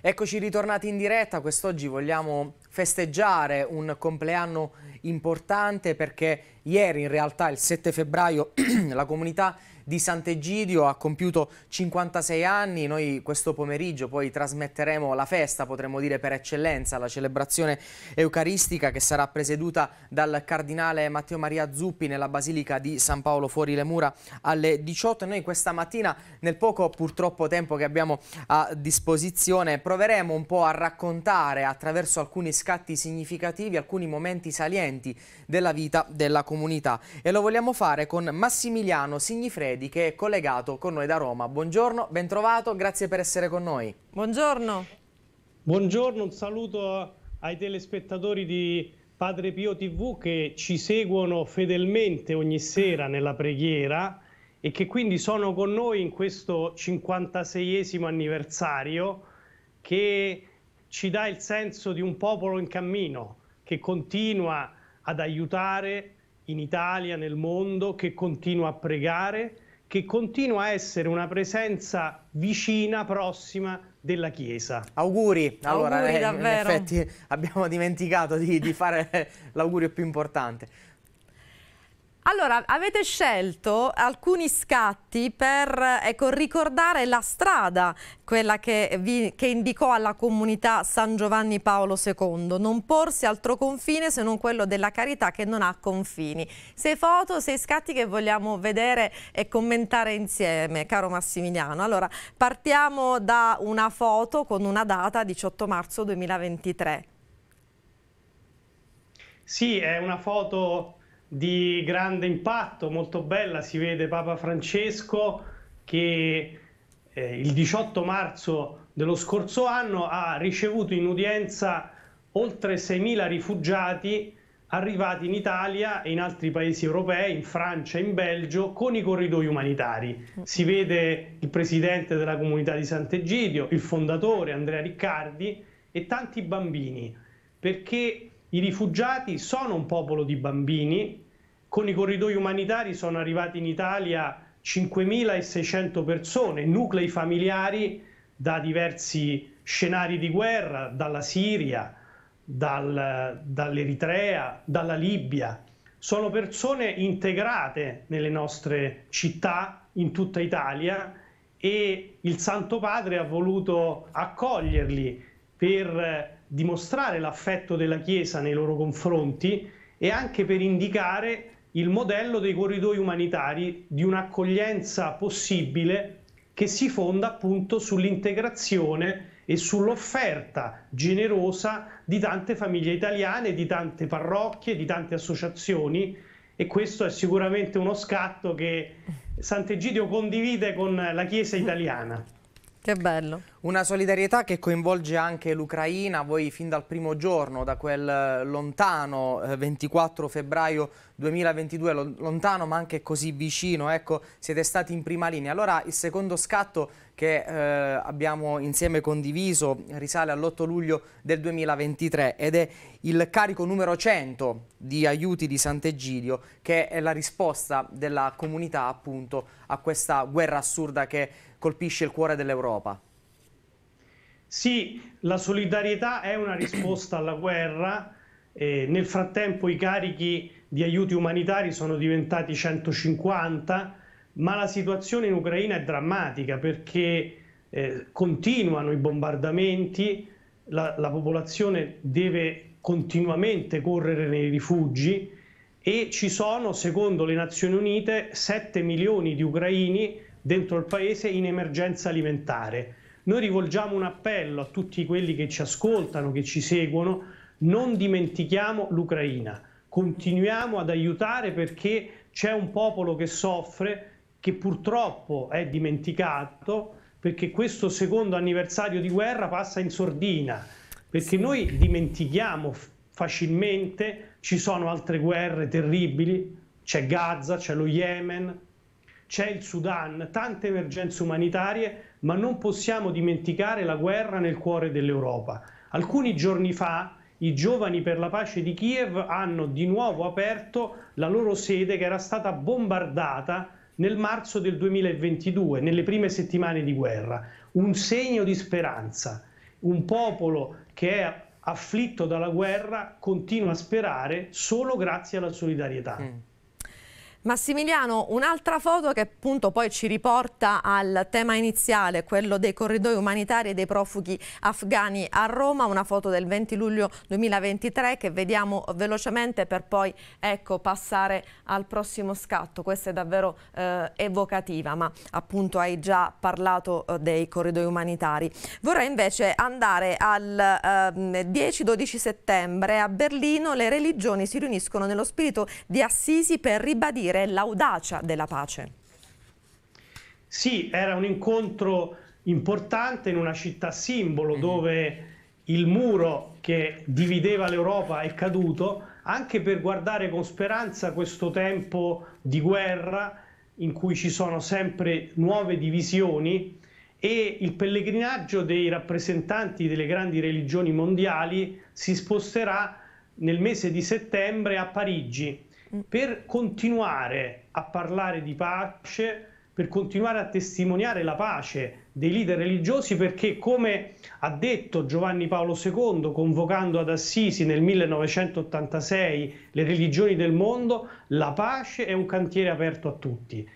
Eccoci ritornati in diretta, quest'oggi vogliamo festeggiare un compleanno importante perché ieri in realtà il 7 febbraio la comunità di Sant'Egidio, ha compiuto 56 anni, noi questo pomeriggio poi trasmetteremo la festa, potremmo dire per eccellenza, la celebrazione eucaristica che sarà presieduta dal cardinale Matteo Maria Zuppi nella Basilica di San Paolo fuori le mura alle 18 e noi questa mattina nel poco purtroppo tempo che abbiamo a disposizione proveremo un po' a raccontare attraverso alcuni scatti significativi, alcuni momenti salienti della vita della comunità e lo vogliamo fare con Massimiliano Signifredi Fedi che è collegato con noi da Roma. Buongiorno, bentrovato, grazie per essere con noi. Buongiorno. Buongiorno, un saluto ai telespettatori di Padre Pio TV che ci seguono fedelmente ogni sera nella preghiera e che quindi sono con noi in questo 56esimo anniversario che ci dà il senso di un popolo in cammino che continua ad aiutare in Italia, nel mondo, che continua a pregare che continua a essere una presenza vicina, prossima della Chiesa. Auguri, allora auguri, eh, in effetti abbiamo dimenticato di, di fare l'augurio più importante. Allora, avete scelto alcuni scatti per ecco, ricordare la strada, quella che, vi, che, indicò alla comunità San Giovanni Paolo II, non porsi altro confine se non quello della carità che non ha confini. Sei foto, sei scatti che vogliamo vedere e commentare insieme, caro Massimiliano. Allora, partiamo da una foto con una data 18 marzo 2023. Sì, è una foto di grande impatto, molto bella, si vede Papa Francesco che eh, il 18 marzo dello scorso anno ha ricevuto in udienza oltre 6.000 rifugiati arrivati in Italia e in altri paesi europei, in Francia e in Belgio, con i corridoi umanitari. Si vede il presidente della comunità di Sant'Egidio, il fondatore Andrea Riccardi e tanti bambini, perché i rifugiati sono un popolo di bambini con i corridoi umanitari sono arrivati in Italia 5.600 persone, nuclei familiari da diversi scenari di guerra, dalla Siria, dal, dall'Eritrea, dalla Libia. Sono persone integrate nelle nostre città, in tutta Italia, e il Santo Padre ha voluto accoglierli per eh, dimostrare l'affetto della Chiesa nei loro confronti e anche per indicare il modello dei corridoi umanitari di un'accoglienza possibile che si fonda appunto sull'integrazione e sull'offerta generosa di tante famiglie italiane, di tante parrocchie, di tante associazioni e questo è sicuramente uno scatto che Sant'Egidio condivide con la Chiesa italiana. Che bello. Una solidarietà che coinvolge anche l'Ucraina, voi fin dal primo giorno, da quel eh, lontano 24 eh, febbraio 2022, lontano ma anche così vicino, ecco, siete stati in prima linea. Allora il secondo scatto che eh, abbiamo insieme condiviso risale all'8 luglio del 2023 ed è il carico numero 100 di aiuti di Sant'Egidio che è la risposta della comunità appunto a questa guerra assurda che colpisce il cuore dell'Europa. Sì, la solidarietà è una risposta alla guerra. Eh, nel frattempo i carichi di aiuti umanitari sono diventati 150 ma la situazione in Ucraina è drammatica perché eh, continuano i bombardamenti, la, la, popolazione deve continuamente correre nei rifugi e ci sono, secondo le Nazioni Unite, 7 milioni di ucraini dentro il paese in emergenza alimentare. Noi rivolgiamo un appello a tutti quelli che ci ascoltano, che ci seguono, non dimentichiamo l'Ucraina, continuiamo ad aiutare perché c'è un popolo che soffre, che purtroppo è dimenticato perché questo secondo anniversario di guerra passa in sordina, perché sì. noi dimentichiamo facilmente, ci sono altre guerre terribili, c'è Gaza, c'è lo Yemen, c'è il Sudan, tante emergenze umanitarie, ma non possiamo dimenticare la guerra nel cuore dell'Europa. Alcuni giorni fa i giovani per la pace di Kiev hanno di nuovo aperto la loro sede che era stata bombardata nel marzo del 2022, nelle prime settimane di guerra, un segno di speranza. Un popolo che è afflitto dalla guerra continua a sperare solo grazie alla solidarietà. Mm. Massimiliano, un'altra foto che appunto poi ci riporta al tema iniziale, quello dei corridoi umanitari e dei profughi afghani a Roma, una foto del 20 luglio 2023 che vediamo velocemente per poi ecco, passare al prossimo scatto, questa è davvero eh, evocativa, ma appunto hai già parlato eh, dei corridoi umanitari. Vorrei invece andare al eh, 10-12 settembre a Berlino, le religioni si riuniscono nello spirito di Assisi per ribadire riconoscere l'audacia della pace. Sì, era un incontro importante in una città simbolo mm dove il muro che divideva l'Europa è caduto, anche per guardare con speranza questo tempo di guerra in cui ci sono sempre nuove divisioni e il pellegrinaggio dei rappresentanti delle grandi religioni mondiali si sposterà nel mese di settembre a Parigi Mm. per continuare a parlare di pace, per continuare a testimoniare la pace dei leader religiosi perché come ha detto Giovanni Paolo II convocando ad Assisi nel 1986 le religioni del mondo, la pace è un cantiere aperto a tutti.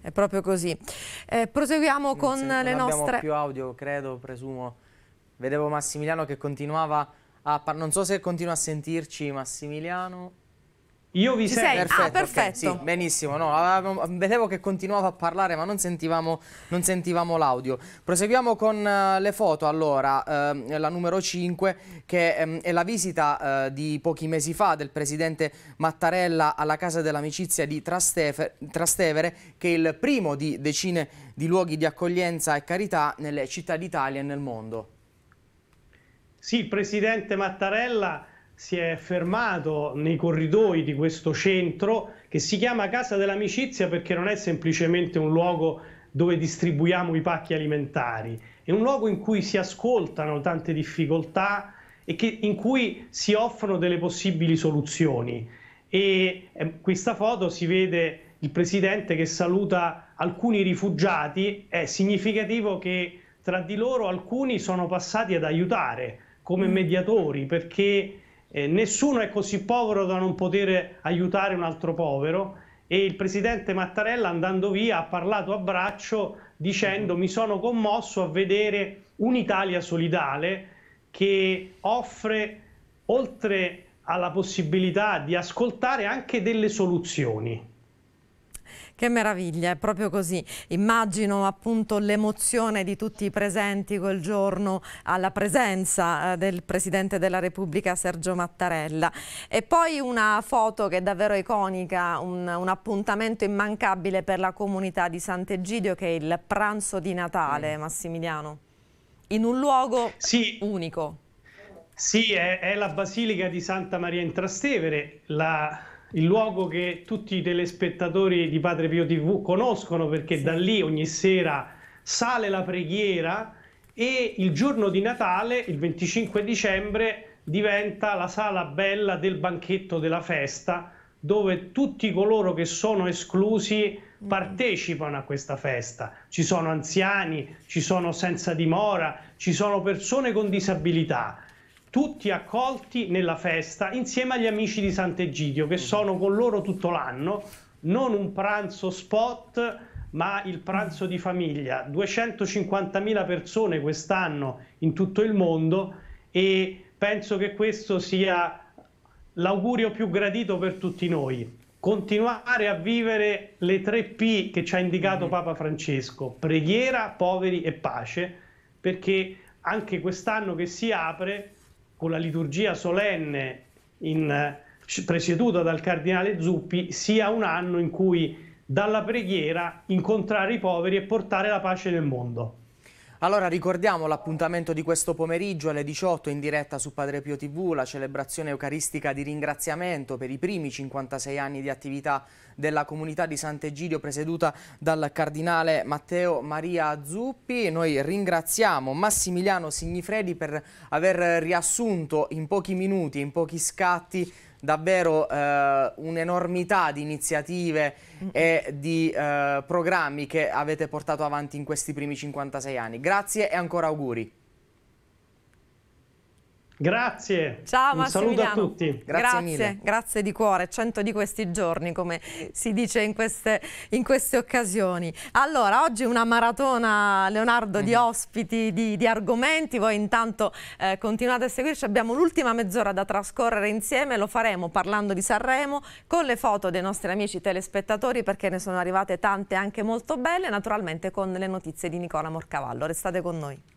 È proprio così. Eh, proseguiamo con se, le nostre... Non abbiamo più audio, credo, presumo. Vedevo Massimiliano che continuava Ah, non so se continua a sentirci Massimiliano. Io vi sento. Perfetto, ah, perfetto. Okay, sì, benissimo, no, vedevo che continuava a parlare ma non sentivamo, sentivamo l'audio. Proseguiamo con uh, le foto allora, uh, la numero 5 che um, è la visita uh, di pochi mesi fa del presidente Mattarella alla Casa dell'Amicizia di Trastevere, Trastevere che è il primo di decine di luoghi di accoglienza e carità nelle città d'Italia e nel mondo. Sì, il presidente Mattarella si è fermato nei corridoi di questo centro che si chiama Casa dell'Amicizia perché non è semplicemente un luogo dove distribuiamo i pacchi alimentari, è un luogo in cui si ascoltano tante difficoltà e che, in cui si offrono delle possibili soluzioni. E eh, questa foto si vede il presidente che saluta alcuni rifugiati, è significativo che tra di loro alcuni sono passati ad aiutare come mm. mediatori, perché eh, nessuno è così povero da non poter aiutare un altro povero e il presidente Mattarella andando via ha parlato a braccio dicendo mm-hmm. mi sono commosso a vedere un'Italia solidale che offre oltre alla possibilità di ascoltare anche delle soluzioni che meraviglia, è proprio così. Immagino appunto l'emozione di tutti i presenti quel giorno alla presenza eh, del Presidente della Repubblica Sergio Mattarella. E poi una foto che è davvero iconica, un, un appuntamento immancabile per la comunità di Sant'Egidio che è il pranzo di Natale, mm. Massimiliano. In un luogo sì. unico. Sì, è, è, la Basilica di Santa Maria in Trastevere, la il luogo che tutti i telespettatori di Padre Pio TV conoscono perché sì. da lì ogni sera sale la preghiera e il giorno di Natale, il 25 dicembre, diventa la sala bella del banchetto della festa dove tutti coloro che sono esclusi mm. partecipano a questa festa. Ci sono anziani, ci sono senza dimora, ci sono persone con disabilità tutti accolti nella festa insieme agli amici di Sant'Egidio che mhm. sono con loro tutto l'anno, non un pranzo spot ma il pranzo di famiglia. 250.000 persone quest'anno in tutto il mondo e penso che questo sia l'augurio più gradito per tutti noi. Continuare a vivere le tre P che ci ha indicato mhm. Papa Francesco, preghiera, poveri e pace, perché anche quest'anno che si apre con la liturgia solenne in, eh, presieduta dal cardinale Zuppi sia un anno in cui dalla preghiera incontrare i poveri e portare la pace nel mondo. Allora ricordiamo l'appuntamento di questo pomeriggio alle 18 in diretta su Padre Pio TV, la celebrazione eucaristica di ringraziamento per i primi 56 anni di attività della comunità di Sant'Egidio presieduta dal cardinale Matteo Maria Zuppi. Noi ringraziamo Massimiliano Signifredi per aver riassunto in pochi minuti, in pochi scatti davvero eh, un'enormità di iniziative e di eh, programmi che avete portato avanti in questi primi 56 anni. Grazie e ancora auguri. Grazie. Ciao Un saluto a tutti. Grazie, grazie, grazie, di cuore. 100 di questi giorni, come si dice in queste, in queste occasioni. Allora, oggi una maratona, Leonardo, mm -hmm. di mhm. ospiti, di, di, argomenti. Voi intanto eh, continuate a seguirci. Abbiamo l'ultima mezz'ora da trascorrere insieme. Lo faremo parlando di Sanremo, con le foto dei nostri amici telespettatori, perché ne sono arrivate tante anche molto belle. Naturalmente con le notizie di Nicola Morcavallo. Restate con noi.